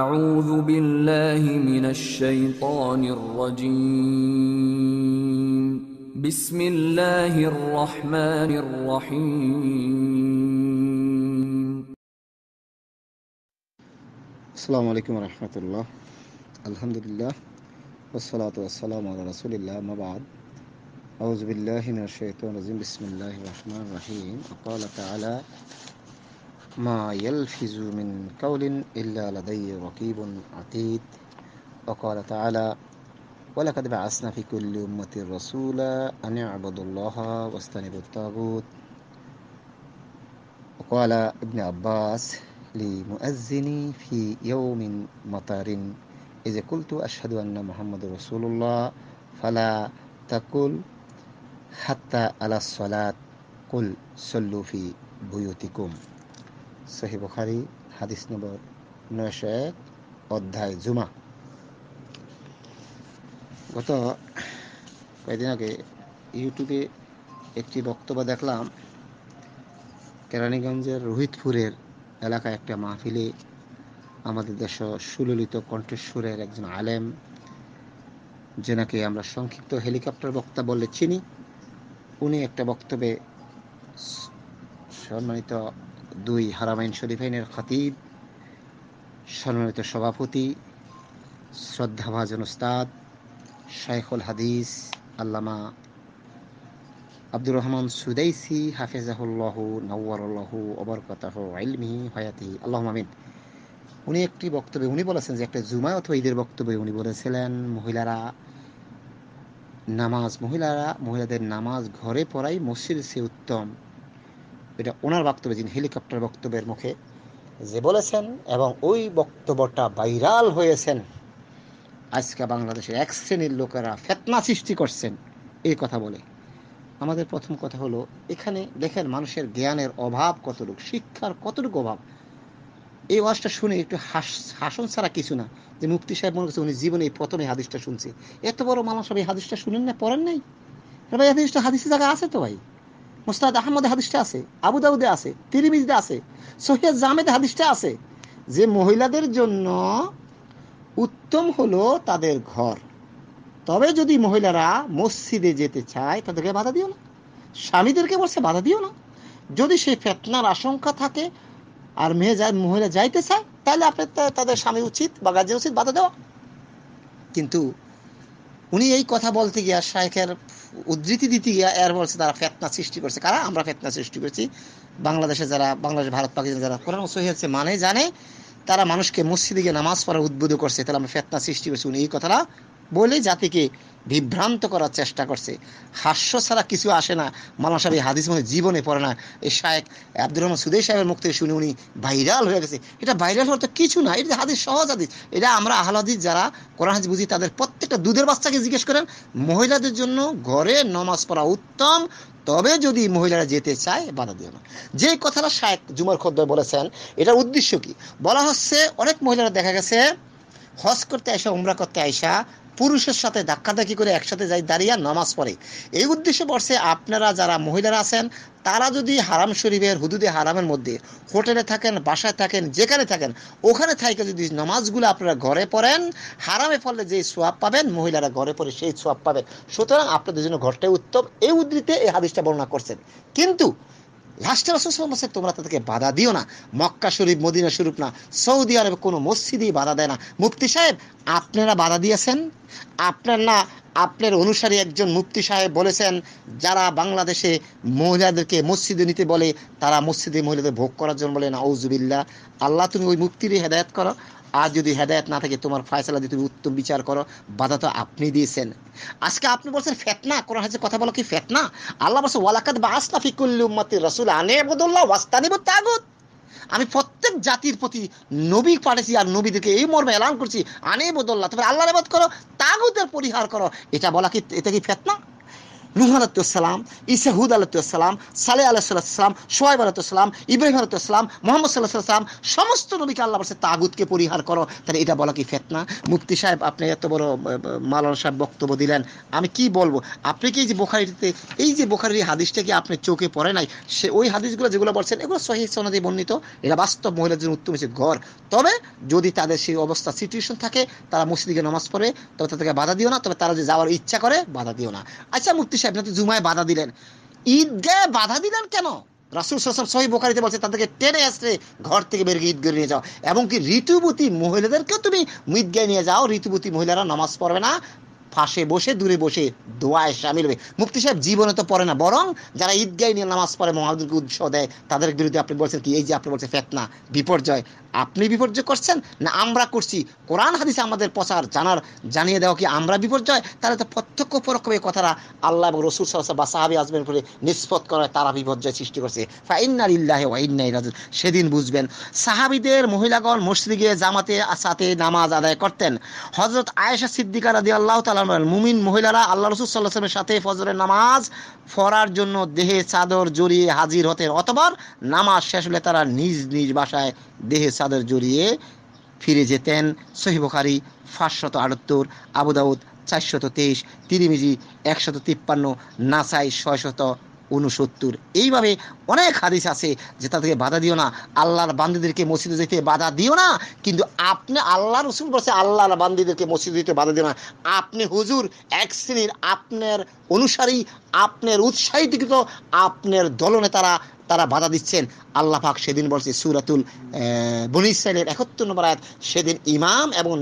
أعوذ بالله من الشيطان الرجيم بسم الله الرحمن الرحيم السلام عليكم ورحمة الله الحمد لله والصلاة والسلام على رسول الله ما بعد أعوذ بالله من الشيطان الرجيم بسم الله الرحمن الرحيم قال تعالى ما يلفظ من قول إلا لدي رقيب عتيد وقال تعالى ولقد بعثنا في كل أمة رسولا أن اعبدوا الله واستنبوا الطاغوت وقال ابن عباس لمؤذني في يوم مطر إذا قلت أشهد أن محمد رسول الله فلا تقل حتى على الصلاة قل صلوا في بيوتكم সহি বুখারি হাদিস নম্বর নয়শো এক অধ্যায় জুমা গত কয়েকদিন আগে ইউটিউবে একটি বক্তব্য দেখলাম কেরানীগঞ্জের রোহিতপুরের এলাকায় একটা মাহফিলে আমাদের দেশ সুললিত কণ্ঠেশ্বরের একজন আলেম যেনাকে আমরা সংক্ষিপ্ত হেলিকপ্টার বক্তা বলে চিনি উনি একটা বক্তব্যে সম্মানিত দুই হারামাইন শরীফাইনের খতিব সম্মানিত সভাপতি শ্রদ্ধাভাজন ওস্তাদ শাইখুল হাদিস আল্লামা আব্দুর রহমান সুদাইসি হাফেজাহুল্লাহ নওয়ারুল্লাহ অবরকতাহ আইলমিহি হয়াতি আল্লাহ মামিন উনি একটি বক্তব্যে উনি বলেছেন যে একটা জুমা অথবা ঈদের বক্তব্যে উনি বলেছিলেন মহিলারা নামাজ মহিলারা মহিলাদের নামাজ ঘরে পড়াই মসজিদ সে উত্তম এটা ওনার বক্তব্য যিনি হেলিকপ্টার বক্তব্যের মুখে যে বলেছেন এবং ওই বক্তব্যটা ভাইরাল হয়েছেন আজকে বাংলাদেশের এক শ্রেণীর লোকেরা ফেতনা সৃষ্টি করছেন এই কথা বলে আমাদের প্রথম কথা হলো এখানে দেখেন মানুষের জ্ঞানের অভাব কতটুকু শিক্ষার কতটুকু অভাব এই ওয়াজটা শুনে একটু হাস হাসন ছাড়া কিছু না যে মুফতি সাহেব মনে করছে উনি জীবনে এই প্রথমে হাদিসটা শুনছি এত বড় মানুষ এই হাদিসটা শুনেন না পড়েন নাই ভাই হাদিসটা হাদিসের জায়গা আছে তো ভাই মুস্তাদ আহমদ হাদিসটা আছে আবু দাউদে আছে তিরিমিজদে আছে সহিয়া জামেদ হাদিসটা আছে যে মহিলাদের জন্য উত্তম হলো তাদের ঘর তবে যদি মহিলারা মসজিদে যেতে চায় তাদেরকে বাধা দিও না স্বামীদেরকে বলছে বাধা দিও না যদি সেই ফেতনার আশঙ্কা থাকে আর মেয়ে যায় মহিলা যাইতে চায় তাহলে আপনার তাদের স্বামী উচিত বা গাজে উচিত বাধা দেওয়া কিন্তু উনি এই কথা বলতে গিয়া শেখের উদ্ধৃতি দিতে গিয়া এর বলছে তারা ফেতনা সৃষ্টি করছে কারা আমরা ফেতনা সৃষ্টি করছি বাংলাদেশে যারা বাংলাদেশ ভারত পাকিস্তান যারা কোরআন সহিছে মানে জানে তারা মানুষকে মসজিদে গিয়ে নামাজ পড়ার উদ্বুদ্ধ করছে তাহলে আমরা ফেতনা সৃষ্টি করছি উনি এই কথাটা বলে জাতিকে বিভ্রান্ত করার চেষ্টা করছে হাস্য ছাড়া কিছু আসে না মালা সাহেব হাদিস মধ্যে জীবনে পড়ে না এই শায়েক আব্দুর রহমান সুদেশ সাহেবের মুখ থেকে শুনে উনি ভাইরাল হয়ে গেছে এটা ভাইরাল হওয়ার তো কিছু না এটা হাদিস সহজ হাদিস এটা আমরা আহলাদিস যারা কোরআন হাজি বুঝি তাদের প্রত্যেকটা দুধের বাচ্চাকে জিজ্ঞেস করেন মহিলাদের জন্য ঘরে নমাজ পড়া উত্তম তবে যদি মহিলারা যেতে চায় বাধা দিও না যে কথাটা শায়েক জুমার খদ্দায় বলেছেন এটার উদ্দেশ্য কি বলা হচ্ছে অনেক মহিলারা দেখা গেছে হজ করতে আইসা উমরা করতে আইসা পুরুষের সাথে ধাক্কাধাক্কি করে একসাথে যাই দাঁড়িয়ে নামাজ পড়ে এই উদ্দেশ্যে বর্ষে আপনারা যারা মহিলারা আছেন তারা যদি হারাম শরীফের হুদুদে হারামের মধ্যে হোটেলে থাকেন বাসায় থাকেন যেখানে থাকেন ওখানে থাকে যদি নামাজগুলো আপনারা ঘরে পড়েন হারামে ফলে যেই সোয়াব পাবেন মহিলারা ঘরে পড়ে সেই সোয়াব পাবেন সুতরাং আপনাদের জন্য ঘরটাই উত্তম এই উদ্ধৃতিতে এই হাদিসটা বর্ণনা করছেন কিন্তু লাস্টে রসুলাম বলছে তোমরা তাদেরকে বাধা দিও না মক্কা শরীফ মদিনা শরীফ না সৌদি আরবে কোনো মসজিদেই বাধা দেয় না মুফতি সাহেব আপনারা বাধা দিয়েছেন আপনার না আপনার অনুসারী একজন মুফতি সাহেব বলেছেন যারা বাংলাদেশে মহিলাদেরকে মসজিদে নিতে বলে তারা মসজিদে মহিলাদের ভোগ করার জন্য বলে না ঔজুবিল্লা আল্লাহ তুমি ওই মুক্তিরই হেদায়ত করো আর যদি হেদায়ত না থাকে তোমার ফয়সালা দিয়ে তুমি উত্তম বিচার করো বাধা তো আপনি দিয়েছেন আজকে আপনি বলছেন ফেতনা কোরআন হাজে কথা বলো কি ফেতনা আল্লাহ বলছে ওয়ালাকাত বা আসলা ফিকুল্লি উম্মাতি রসুল আনে বদুল্লাহ ওয়াস্তানি তাগুত আমি প্রত্যেক জাতির প্রতি নবী পাঠিয়েছি আর নবীদেরকে এই মর্মে এলান করছি আনে বদল্লা তবে আল্লাহ আবাদ করো তাগুদের পরিহার করো এটা বলা কি এটা কি ফেতনা নুহ আলাতাম ইসাহুদ আলাতাম সালে আলাহাম সোহাইব আলাতাম ইব্রাহিম আলাতাম মোহাম্মদ সাল্লাহ সাল্লাম সমস্ত নবীকে আল্লাহ বলছে তাগুদকে পরিহার করো তাহলে এটা বলা কি ফেতনা মুক্তি সাহেব আপনি এত বড় মালানা সাহেব বক্তব্য দিলেন আমি কি বলবো আপনি কি যে বোখারিতে এই যে বোখারির হাদিসটা কি আপনি চোখে পড়ে নাই সে ওই হাদিসগুলো যেগুলো বলছেন এগুলো সহি সনদে বর্ণিত এটা বাস্তব মহিলার জন্য উত্তম হচ্ছে ঘর তবে যদি তাদের সেই অবস্থা সিচুয়েশন থাকে তারা মসজিদে নামাজ পড়ে তবে তাদেরকে বাধা দিও না তবে তারা যে যাওয়ার ইচ্ছা করে বাধা দিও না আচ্ছা মুক্তি মুফতি সাহেব নাকি জুমায় বাধা দিলেন ঈদগাহে বাধা দিলেন কেন রাসুল সাসম সহি বোকারিতে বলছে তাদেরকে টেনে আসলে ঘর থেকে বেরিয়ে ঈদ করে নিয়ে যাও এবং কি ঋতুবতী মহিলাদেরকেও তুমি ঈদগায় নিয়ে যাও ঋতুবতী মহিলারা নামাজ পড়বে না ফাঁসে বসে দূরে বসে দোয়ায় সামিল হবে মুফতি সাহেব জীবনে তো পড়ে না বরং যারা ঈদগাহ নিয়ে নামাজ পড়ে মহাদুরকে উৎসাহ দেয় তাদের বিরুদ্ধে আপনি বলছেন কি এই যে আপনি বলছেন ফেতনা বিপর্যয় আপনি বিপর্যয় করছেন না আমরা করছি কোরআন হাদিস আমাদের প্রচার জানার জানিয়ে দেওয়া কি আমরা বিপর্যয় তাহলে তো প্রত্যক্ষ পরোক্ষ এই কথাটা আল্লাহ এবং রসুল সাহস বা সাহাবি আজমের করে নিষ্পত করায় তারা বিপর্যয় সৃষ্টি করছে ফাইন্নার ইল্লাহে ওয়াইন্নাই রাজুল সেদিন বুঝবেন সাহাবিদের মহিলাগণ মসজিদে জামাতে সাথে নামাজ আদায় করতেন হজরত আয়েশা সিদ্দিকার আদি আল্লাহ তালা পালন মুমিন মহিলারা আল্লাহ রসুল সাল্লাহামের সাথে ফজরের নামাজ ফরার জন্য দেহে চাদর জড়িয়ে হাজির হতেন অথবা নামাজ শেষ হলে তারা নিজ নিজ বাসায় দেহে চাদর জড়িয়ে ফিরে যেতেন সহিবখারি পাঁচশত আটাত্তর আবুদাউদ চারশত তেইশ তিরিমিজি একশত তিপ্পান্ন নাসাই ছয়শত উনসত্তর এইভাবে অনেক হাদিস আছে যে তাদেরকে বাধা দিও না আল্লাহর বান্দিদেরকে মসজিদে যেতে বাধা দিও না কিন্তু আপনি আল্লাহ রসুল বলছে আল্লাহর বান্দিদেরকে মসজিদে যেতে বাধা দিও না আপনি হুজুর এক শ্রেণীর আপনার অনুসারী আপনার উৎসাহিত আপনার দলনেতারা তারা বাধা দিচ্ছেন আল্লাহ পাক সেদিন বলছে সুরাতুল বনি ইসরায়েলের একাত্তর নম্বর আয়াত সেদিন ইমাম এবং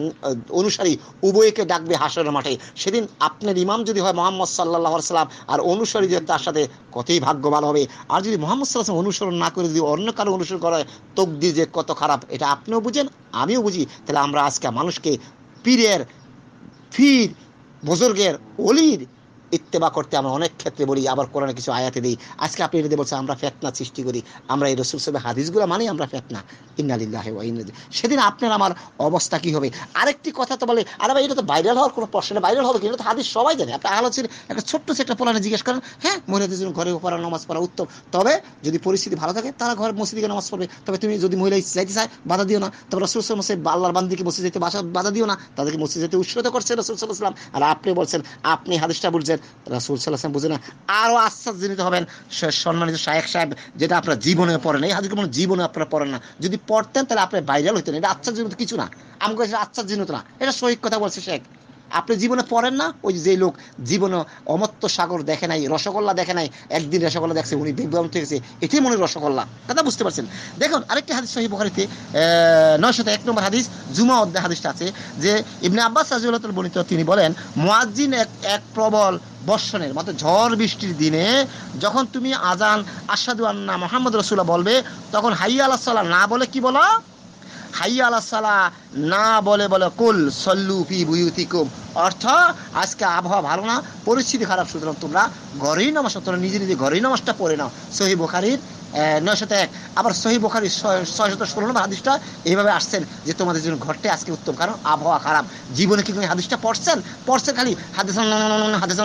অনুসারী উভয়কে ডাকবে হাসরের মাঠে সেদিন আপনার ইমাম যদি হয় মোহাম্মদ সাল্লাহ সাল্লাম আর অনুসারী যদি তার সাথে কতই ভাগ্য ভালো হবে আর যদি মোহাম্মদ সাল্লাহ অনুসরণ না করে যদি অন্য কারো অনুসরণ করা হয় দিয়ে যে কত খারাপ এটা আপনিও বুঝেন আমিও বুঝি তাহলে আমরা আজকে মানুষকে পীরের ফির বুজুর্গের অলির ইত্তেবা করতে আমরা অনেক ক্ষেত্রে বলি আবার কোরআনে কিছু আয়াতে দিই আজকে আপনি যদি বলছেন আমরা ফেতনা সৃষ্টি করি আমরা এই রসুল সাহেব হাদিসগুলো মানে আমরা ফেতনা ইন্নালিল্লাহ সেদিন আপনার আমার অবস্থা কি হবে আরেকটি কথা তো বলে আরে ভাই এটা তো ভাইরাল হওয়ার কোনো প্রশ্ন ভাইরাল হবে কিন্তু হাদিস সবাই জানে আপনি আলোচনা একটা ছোট্ট একটা পোলানে জিজ্ঞেস করেন হ্যাঁ মহিলাদের জন্য ঘরে পড়া নামাজ পড়া উত্তম তবে যদি পরিস্থিতি ভালো থাকে তারা ঘরে মসজিদে নামাজ পড়বে তবে তুমি যদি মহিলা যাইতে চায় বাধা দিও না তবে রসুল সাহেব আল্লাহর বান্দিকে মসজিদ যেতে বাসা বাধা দিও না তাদেরকে মসজিদ যেতে উৎসাহিত করছে রসুল সাল্লাহ আর আপনি বলছেন আপনি হাদিসটা বুঝছেন বলেছেন রাসুল সাল্লাহ বুঝে না আরও জিনিত হবেন সম্মানিত শায়েক সাহেব যেটা আপনার জীবনে পড়েন এই হাদিস কোনো জীবনে আপনারা পড়েন না যদি পড়তেন তাহলে আপনি ভাইরাল হইতেন এটা জিনিত কিছু না আমাকে জিনিত না এটা সহিক কথা বলছে শেখ আপনি জীবনে পড়েন না ওই যে লোক জীবনে অমত্য সাগর দেখে নাই রসগোল্লা দেখে নাই একদিন রসগোল্লা দেখছে উনি বিভ্রম থেকেছে এটাই মনে রসগোল্লা কথা বুঝতে পারছেন দেখুন আরেকটি হাদিস সহি বখারিতে নয়শত এক নম্বর হাদিস জুমা অধ্যায় হাদিসটা আছে যে ইবনে আব্বাস রাজিউল্লাহ বনিত তিনি বলেন মোয়াজ্জিন এক এক প্রবল বর্ষণের মতো ঝড় বৃষ্টির দিনে যখন তুমি আজান আসাদু আন্না মোহাম্মদ রসুল্লাহ বলবে তখন হাইয়া আল্লাহ সাল্লাহ না বলে কি বলো হাইয়া সালা না বলে বলে কুল সল্লু ফি বুয়ুতিকুম অর্থ আজকে আবহাওয়া ভালো না পরিস্থিতি খারাপ সুতরাং তোমরা ঘরেই নামাজ তোমরা নিজে নিজে ঘরেই নামাজটা পড়ে নাও সহি বোখারির নয়শত এক আবার সহি বোখারির বোখারি শত ষোলো নম্বর হাদিসটা এইভাবে আসছেন যে তোমাদের জন্য ঘরটা আজকে উত্তম কারণ আবহাওয়া খারাপ জীবনে কি তুমি হাদিসটা পড়ছেন পড়ছেন খালি হাদিস হাদিস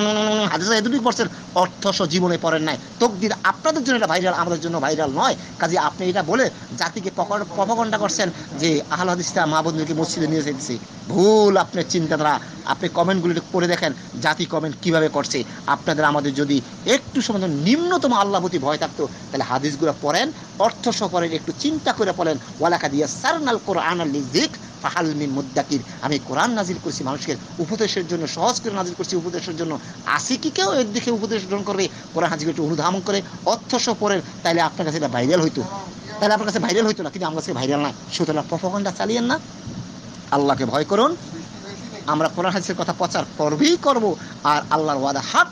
হাদিস এ দুটোই পড়ছেন অর্থস জীবনে পড়েন নাই তকদির আপনাদের জন্য এটা ভাইরাল আমাদের জন্য ভাইরাল নয় কাজে আপনি এটা বলে জাতিকে প্রভাকণ্ডা করছেন যে আহল হাদিস্তা মা বন্ধুকে মসজিদে নিয়ে যেতেছি ভুল আপনার চিন্তাধারা আপনি কমেন্টগুলি করে দেখেন জাতি কমেন্ট কিভাবে করছে আপনাদের আমাদের যদি একটু সময় নিম্নতম প্রতি ভয় থাকতো তাহলে হাদিসগুলো পড়েন সহ পড়েন একটু চিন্তা করে পড়েন ওয়ালাকা দিয়া সারনাল কোরআন আল লিজিক ফাহালমি মুদ্দাকির আমি কোরআন নাজির করছি মানুষকে উপদেশের জন্য সহজ করে নাজির করছি উপদেশের জন্য আসি কি কেউ এর দিকে উপদেশ গ্রহণ করবে কোরআন হাজির একটু অনুধাবন করে অর্থস পরের তাইলে আপনার কাছে এটা ভাইরাল হইতো তাহলে আপনার কাছে ভাইরাল হইতো না কিন্তু আমার কাছে ভাইরাল না সুতরাং প্রফগন্ডা চালিয়েন না আল্লাহকে ভয় করুন আমরা কোরআন হাজির কথা প্রচার করবেই করব আর আল্লাহর ওয়াদা হাত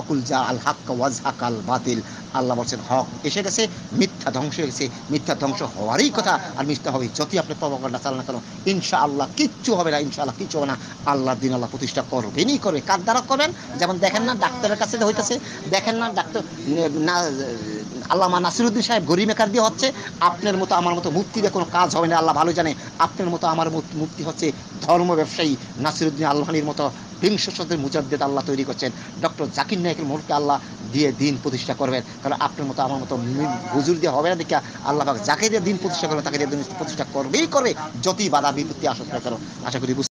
অকুল যা আল হাক্কা ওয়াজ আল বাতিল আল্লাহ বলছেন হক এসে গেছে মিথ্যা ধ্বংস হয়ে গেছে মিথ্যা ধ্বংস হওয়ারই কথা আর মিথ্যা হবে যতই আপনি চাল না কেন ইনশা আল্লাহ কিচ্ছু হবে না ইনশা আল্লাহ কিচ্ছু হবে না আল্লাহ দিন আল্লাহ প্রতিষ্ঠা করবেনই করবে কার দ্বারা করবেন যেমন দেখেন না ডাক্তারের কাছে হইতেছে দেখেন না ডাক্তার না মা নাসিরুদ্দিন সাহেব গরিবেকার দিয়ে হচ্ছে আপনার মতো আমার মতো মুক্তি দিয়ে কোনো কাজ হবে না আল্লাহ ভালো জানে আপনার মতো আমার মুক্তি হচ্ছে ধর্ম ব্যবসায়ী নাসিরুদ্দিন আল্লাহানির মতো বিংশ শতাব্দীর মুজাদ্দেদ আল্লাহ তৈরি করছেন ডক্টর জাকির নায়কের মুহূর্তে আল্লাহ দিয়ে দিন প্রতিষ্ঠা করবেন কারণ আপনার মতো আমার মতো হুজুর দিয়ে হবে না দেখা আল্লাহ যাকে দিয়ে দিন প্রতিষ্ঠা করবে তাকে দিয়ে দিন প্রতিষ্ঠা করবেই করবে যতই বাধা বিপত্তি আসক্ত করো আশা করি